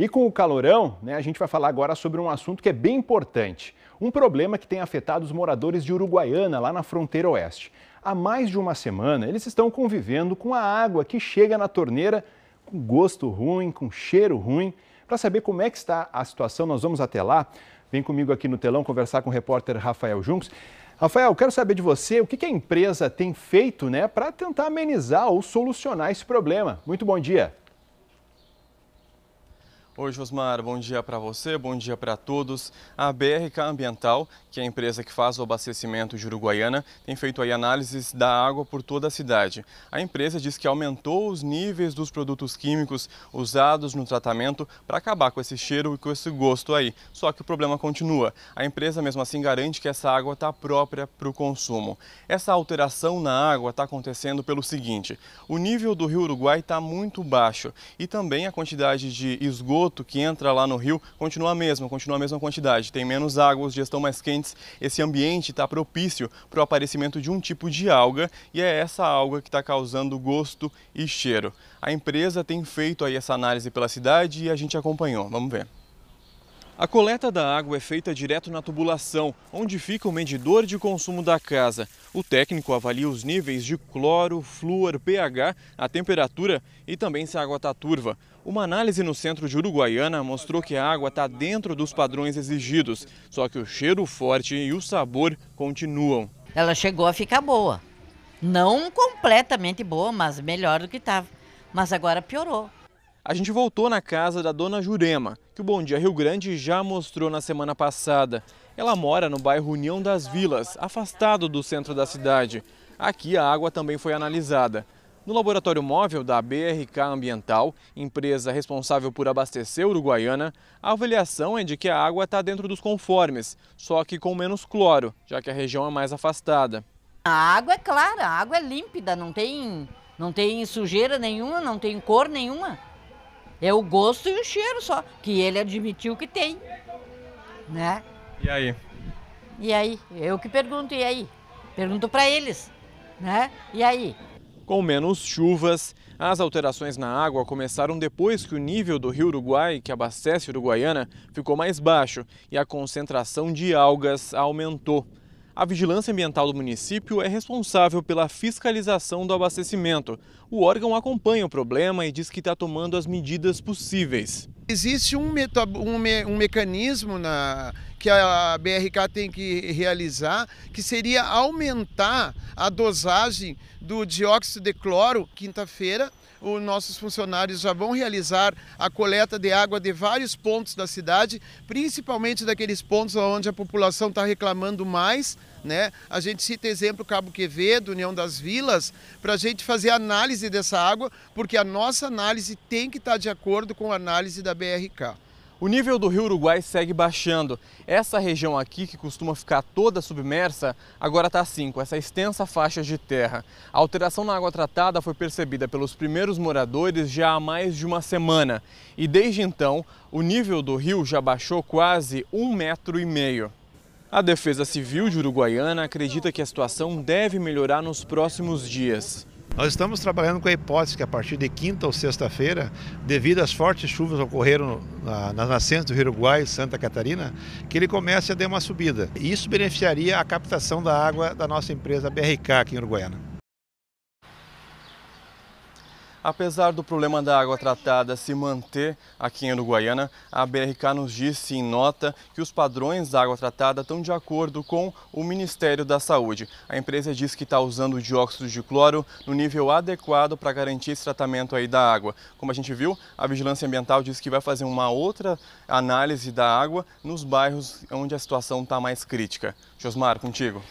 E com o calorão, né, a gente vai falar agora sobre um assunto que é bem importante. Um problema que tem afetado os moradores de Uruguaiana, lá na fronteira oeste. Há mais de uma semana, eles estão convivendo com a água que chega na torneira com gosto ruim, com cheiro ruim. Para saber como é que está a situação, nós vamos até lá. Vem comigo aqui no telão conversar com o repórter Rafael Juncos. Rafael, quero saber de você o que a empresa tem feito né, para tentar amenizar ou solucionar esse problema. Muito bom dia. Oi, Josmar, bom dia para você, bom dia para todos. A BRK Ambiental, que é a empresa que faz o abastecimento de Uruguaiana, tem feito aí análises da água por toda a cidade. A empresa diz que aumentou os níveis dos produtos químicos usados no tratamento para acabar com esse cheiro e com esse gosto aí. Só que o problema continua. A empresa, mesmo assim, garante que essa água está própria para o consumo. Essa alteração na água está acontecendo pelo seguinte: o nível do rio Uruguai está muito baixo e também a quantidade de esgoto esgoto que entra lá no rio continua a mesma, continua a mesma quantidade. Tem menos águas, já estão mais quentes. Esse ambiente está propício para o aparecimento de um tipo de alga e é essa alga que está causando gosto e cheiro. A empresa tem feito aí essa análise pela cidade e a gente acompanhou. Vamos ver. A coleta da água é feita direto na tubulação, onde fica o medidor de consumo da casa. O técnico avalia os níveis de cloro, flúor, pH, a temperatura e também se a água está turva. Uma análise no centro de Uruguaiana mostrou que a água está dentro dos padrões exigidos, só que o cheiro forte e o sabor continuam. Ela chegou a ficar boa. Não completamente boa, mas melhor do que estava. Mas agora piorou. A gente voltou na casa da dona Jurema, que o Bom Dia Rio Grande já mostrou na semana passada. Ela mora no bairro União das Vilas, afastado do centro da cidade. Aqui a água também foi analisada. No laboratório móvel da BRK Ambiental, empresa responsável por abastecer Uruguaiana, a avaliação é de que a água está dentro dos conformes, só que com menos cloro, já que a região é mais afastada. A água é clara, a água é límpida, não tem, não tem sujeira nenhuma, não tem cor nenhuma. É o gosto e o cheiro só, que ele admitiu que tem. Né? E aí? E aí? Eu que pergunto, e aí? Pergunto para eles, né? E aí? Com menos chuvas, as alterações na água começaram depois que o nível do rio Uruguai, que abastece Uruguaiana, ficou mais baixo e a concentração de algas aumentou. A Vigilância Ambiental do município é responsável pela fiscalização do abastecimento. O órgão acompanha o problema e diz que está tomando as medidas possíveis. Existe um, um, me um mecanismo na, que a BRK tem que realizar, que seria aumentar a dosagem do dióxido de cloro quinta-feira os nossos funcionários já vão realizar a coleta de água de vários pontos da cidade, principalmente daqueles pontos onde a população está reclamando mais. Né? A gente cita exemplo Cabo Quevedo, União das Vilas, para a gente fazer análise dessa água, porque a nossa análise tem que estar tá de acordo com a análise da BRK. O nível do rio Uruguai segue baixando. Essa região aqui, que costuma ficar toda submersa, agora está assim, com essa extensa faixa de terra. A alteração na água tratada foi percebida pelos primeiros moradores já há mais de uma semana. E desde então, o nível do rio já baixou quase um metro e meio. A Defesa Civil de Uruguaiana acredita que a situação deve melhorar nos próximos dias. Nós estamos trabalhando com a hipótese que a partir de quinta ou sexta-feira, devido às fortes chuvas que ocorreram nas nascentes do Rio Uruguai e Santa Catarina, que ele comece a dar uma subida. Isso beneficiaria a captação da água da nossa empresa BRK aqui em Uruguaiana. Apesar do problema da água tratada se manter aqui em Uruguaiana, a BRK nos disse em nota que os padrões da água tratada estão de acordo com o Ministério da Saúde. A empresa diz que está usando o dióxido de cloro no nível adequado para garantir esse tratamento aí da água. Como a gente viu, a Vigilância Ambiental diz que vai fazer uma outra análise da água nos bairros onde a situação está mais crítica. Josmar, contigo.